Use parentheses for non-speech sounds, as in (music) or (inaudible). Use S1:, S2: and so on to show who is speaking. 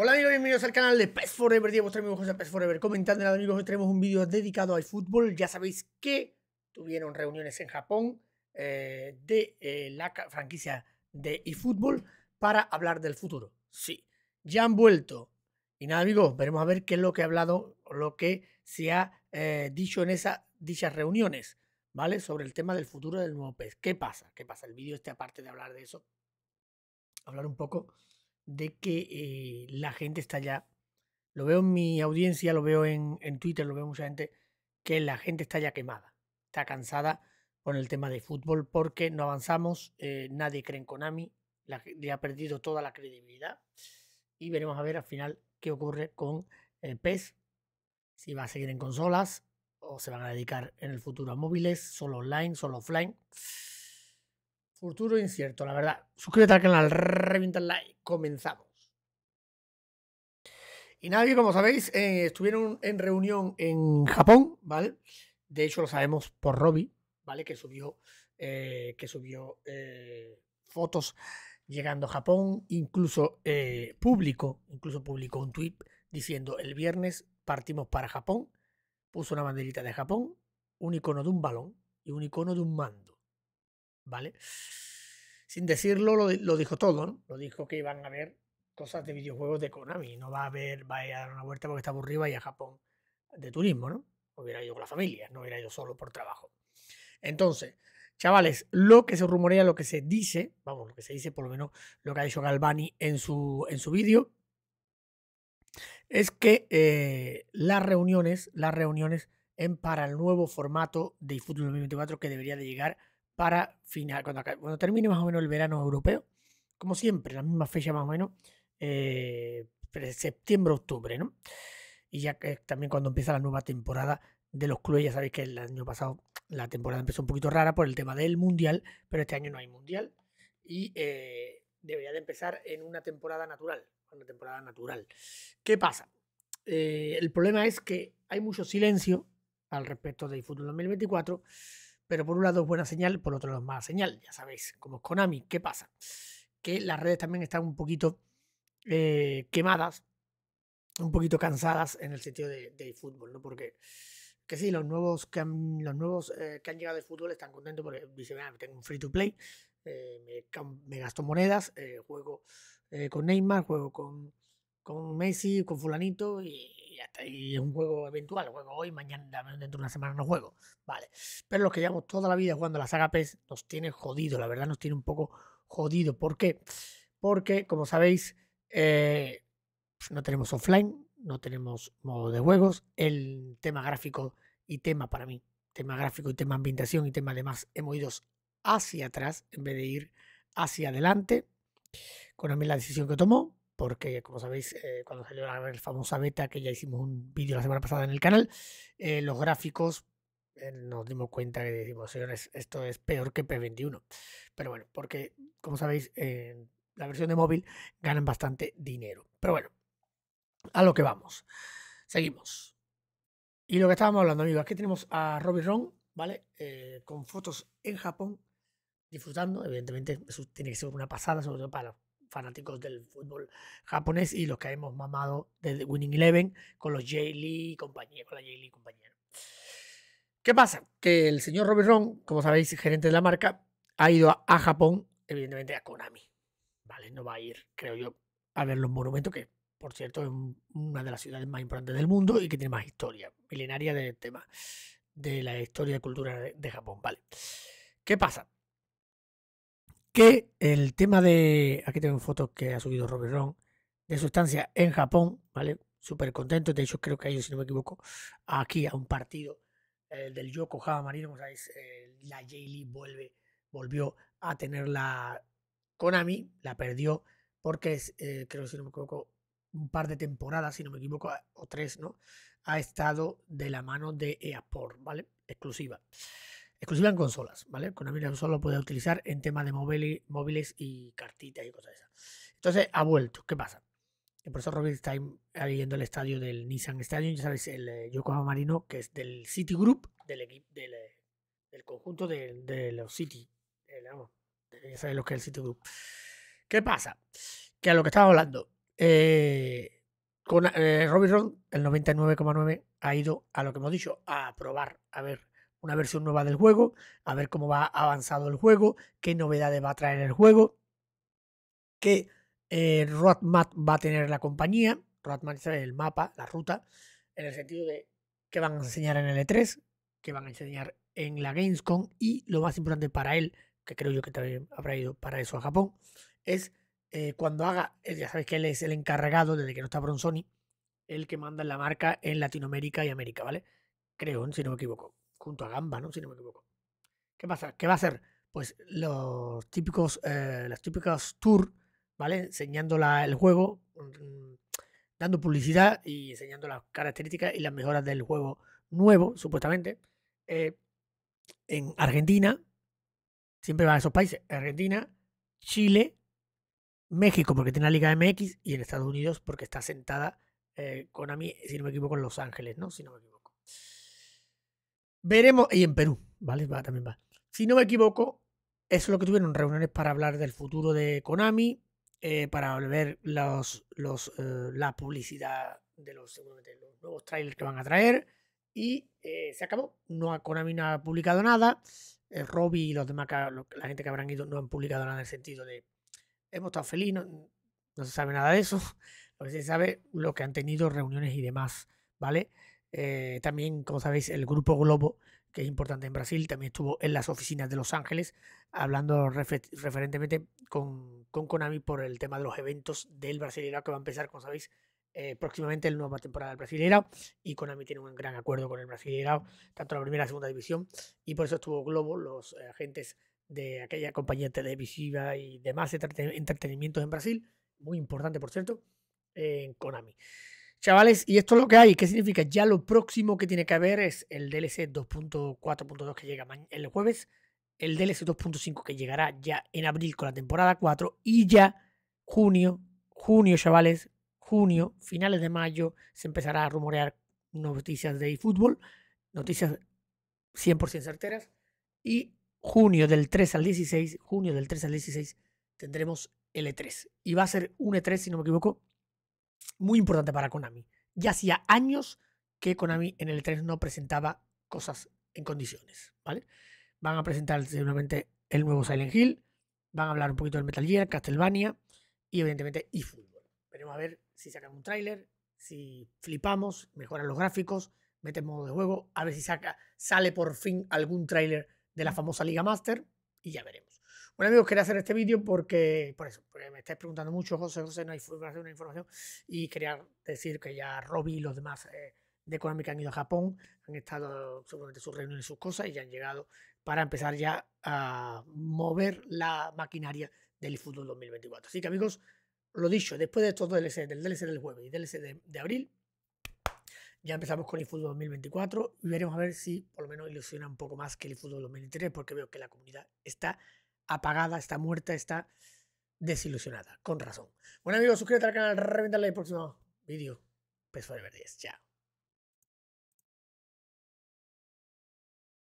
S1: Hola amigos, bienvenidos al canal de PES Forever, día vuestro amigo José PES Forever. Comentando nada amigos, hoy tenemos un vídeo dedicado al fútbol. Ya sabéis que tuvieron reuniones en Japón eh, de eh, la franquicia de eFootball para hablar del futuro. Sí, ya han vuelto. Y nada amigos, veremos a ver qué es lo que ha hablado, lo que se ha eh, dicho en esas dichas reuniones, ¿vale? Sobre el tema del futuro del nuevo PES. ¿Qué pasa? ¿Qué pasa? El vídeo este, aparte de hablar de eso, hablar un poco de que eh, la gente está ya, lo veo en mi audiencia, lo veo en, Twitter, lo veo mucha gente, que la gente está ya quemada, está cansada con el tema de fútbol porque no avanzamos, eh, nadie cree en Konami, la, le ha perdido toda la credibilidad y veremos a ver al final qué ocurre con el PES, si va a seguir en consolas o se van a dedicar en el futuro a móviles, solo online, solo offline. Futuro incierto, la verdad. Suscríbete al canal, revienta el like, comenzamos. Y nadie, como sabéis, eh, estuvieron en reunión en Japón, ¿vale? De hecho, lo sabemos por Robbie, ¿vale? Que subió, eh, que subió eh, fotos llegando a Japón, incluso público, incluso publicó un tweet diciendo el viernes partimos para Japón, puso una banderita de Japón, un icono de un balón y un icono de un mando. ¿vale? Sin decirlo, lo, dijo todo, ¿no? Lo dijo que iban a haber cosas de videojuegos de Konami, no va a haber, va a, dar una vuelta porque está aburrido y a Japón de turismo, ¿no? Hubiera ido con la familia, no hubiera ido solo por trabajo. Entonces, Chavales, lo que se rumorea, lo que se dice, vamos, lo que se dice por lo menos lo que ha dicho Galvani en su, en su vídeo, es que eh, las reuniones, las reuniones en para el nuevo formato de eFootball 2024 que debería de llegar para final, cuando, cuando termine más o menos el verano europeo, como siempre, la misma fecha más o menos, eh, septiembre, octubre, ¿no? Y ya que también cuando empieza la nueva temporada de los clubes, ya sabéis que el año pasado la temporada empezó un poquito rara por el tema del mundial, pero este año no hay mundial y eh, debería de empezar en una temporada natural, una temporada natural. ¿Qué pasa? Eh, el problema es que hay mucho silencio al respecto del fútbol 2024 pero por un lado es buena señal, por otro lado es mala señal, ya sabéis, como es Konami, ¿qué pasa? Que las redes también están un poquito eh, quemadas, un poquito cansadas en el sentido de, fútbol, ¿no? Porque que sí, los nuevos que han, los nuevos, eh, que han llegado de fútbol están contentos porque dicen, ah, tengo un free to play, eh, me, gasto monedas, juego con Neymar, juego con, con Messi, con fulanito y y ahí, es un juego eventual, juego hoy, mañana, dentro de una semana no juego, vale. Pero los que llevamos toda la vida jugando la saga PES nos tiene jodido, la verdad nos tiene un poco jodido. ¿Por qué? Porque, como sabéis, eh, pues no tenemos offline, no tenemos modo de juegos, el tema gráfico y tema para mí, tema gráfico y tema ambientación y tema demás, hemos ido hacia atrás en vez de ir hacia adelante. mí la decisión que tomó, porque como sabéis, eh, cuando salió la famosa beta, que ya hicimos un vídeo la semana pasada en el canal, eh, los gráficos eh, nos dimos cuenta que decimos, señores, esto es peor que P21. Pero bueno, porque como sabéis, la versión de móvil ganan bastante dinero. Pero bueno, a lo que vamos. Seguimos. Y lo que estábamos hablando, amigos, aquí tenemos a Robbie Ron, ¿vale? con fotos en Japón, disfrutando, evidentemente, eso tiene que ser una pasada, sobre todo para fanáticos del fútbol japonés y los que hemos mamado desde Winning Eleven con los J. Lee y compañía, con la J. Lee y compañía. ¿Qué pasa? Que el señor Robert Ron, como sabéis, gerente de la marca, ha ido a, Japón, evidentemente a Konami. ¿Vale? No va a ir, creo yo, a ver los monumentos que por cierto, es una de las ciudades más importantes del mundo y que tiene más historia, milenaria del tema de la historia y cultura de Japón. Vale. ¿Qué pasa? el tema de. Aquí tengo fotos que ha subido Robert Ron de sustancia en Japón, ¿vale? Súper contento. De hecho, creo que ellos, si no me equivoco, aquí a un partido el del Yokohama Marino, como la J-League vuelve, volvió a tener la Konami, la perdió porque es eh, creo si no me equivoco, un par de temporadas, si no me equivoco, o tres, ¿no? Ha estado de la mano de EAPOR, ¿vale? Exclusiva exclusiva en consolas, ¿vale? Con Konami solo lo puede utilizar en tema de móviles, móviles y cartitas y cosas esas. Entonces ha vuelto, ¿qué pasa? El profesor Robin está viendo el estadio del Nissan Stadium, ya sabes, el eh, Yokohama Marino, que es del Citigroup, del, del, eh, del conjunto de, los City. Eh, ya sabes lo que es el Group. ¿Qué pasa? Que a lo que estaba hablando, con, Robin el 99,9, ha ido a lo que hemos dicho, a probar, a ver una versión nueva del juego, a ver cómo va avanzado el juego, qué novedades va a traer el juego, qué eh, roadmap va a tener la compañía, roadmap es el mapa, la ruta, en el sentido de qué van a enseñar en el E3, qué van a enseñar en la Gamescom y lo más importante para él, que creo yo que también habrá ido para eso a Japón, es eh, cuando haga, ya sabes que él es el encargado, desde que no está Bron el que manda la marca en Latinoamérica y América, ¿vale? Creo, si no me equivoco junto a Gamba, ¿no? Si no me equivoco. ¿Qué pasa? ¿Qué va a hacer? Pues los típicos, eh, las típicas tours, ¿vale? Enseñando el juego, mm, dando publicidad y enseñando las características y las mejoras del juego nuevo, supuestamente. Eh, en Argentina, siempre va a esos países, Argentina, Chile, México porque tiene la Liga MX y en Estados Unidos porque está sentada con a mí, si no me equivoco, en Los Ángeles, ¿no? Si no me equivoco. Veremos, y en Perú, ¿vale? Va, también va. Si no me equivoco, eso es lo que tuvieron reuniones para hablar del futuro de Konami, eh, para ver los, los, eh, la publicidad de los, los nuevos trailers que van a traer. Y eh, se acabó. No, Konami no ha publicado nada. Robby y los demás, la gente que habrán ido, no han publicado nada en el sentido de hemos estado felices, no, se sabe nada de eso. (laughs) Lo que se sabe, lo que han tenido, reuniones y demás, ¿vale? Eh, también, como sabéis, el Grupo Globo, que es importante en Brasil, también estuvo en las oficinas de Los Ángeles hablando referentemente con, Konami por el tema de los eventos del Brasileirao que va a empezar, como sabéis, eh, próximamente la nueva temporada del Brasileirao y Konami tiene un gran acuerdo con el Brasileirao, tanto la primera y segunda división y por eso estuvo Globo, los eh, agentes de aquella compañía televisiva y demás entretenimientos en Brasil, muy importante por cierto, en Konami. Chavales, y esto es lo que hay. ¿Qué significa? Ya lo próximo que tiene que haber es el DLC 2.4.2 que llega el jueves, el DLC 2.5 que llegará ya en abril con la temporada 4 y ya junio, junio, chavales, junio, finales de mayo, se empezará a rumorear noticias de eFootball, noticias 100% certeras y junio del 3 al 16, junio del 3 al 16 tendremos e 3 y va a ser un E3 si no me equivoco muy importante para Konami. Ya hacía años que Konami en el 3 no presentaba cosas en condiciones, ¿vale? Van a presentar seguramente el nuevo Silent Hill, van a hablar un poquito del Metal Gear, Castlevania y evidentemente eFootball. Veremos a ver si sacan un tráiler, si flipamos, mejoran los gráficos, meten modo de juego, a ver si saca, sale por fin algún tráiler de la mm. famosa Liga Master y ya veremos. Bueno, amigos, quería hacer este vídeo porque, por eso, me estáis preguntando mucho, José, José, no hay información, información. Y quería decir que ya Robbie y los demás eh, de Económica han ido a Japón, han estado seguramente sus reuniones, sus cosas, y ya han llegado para empezar ya a mover la maquinaria del fútbol 2024. Así que, amigos, lo dicho, después de todo DLC, del DLC del jueves y DLC de, de abril, ya empezamos con el fútbol 2024 y veremos a ver si por lo menos ilusiona un poco más que el fútbol 2023 porque veo que la comunidad está apagada, está muerta, está desilusionada, con razón. Bueno amigos, suscríbete al canal, reventale el próximo vídeo. Peso de verdes, chao.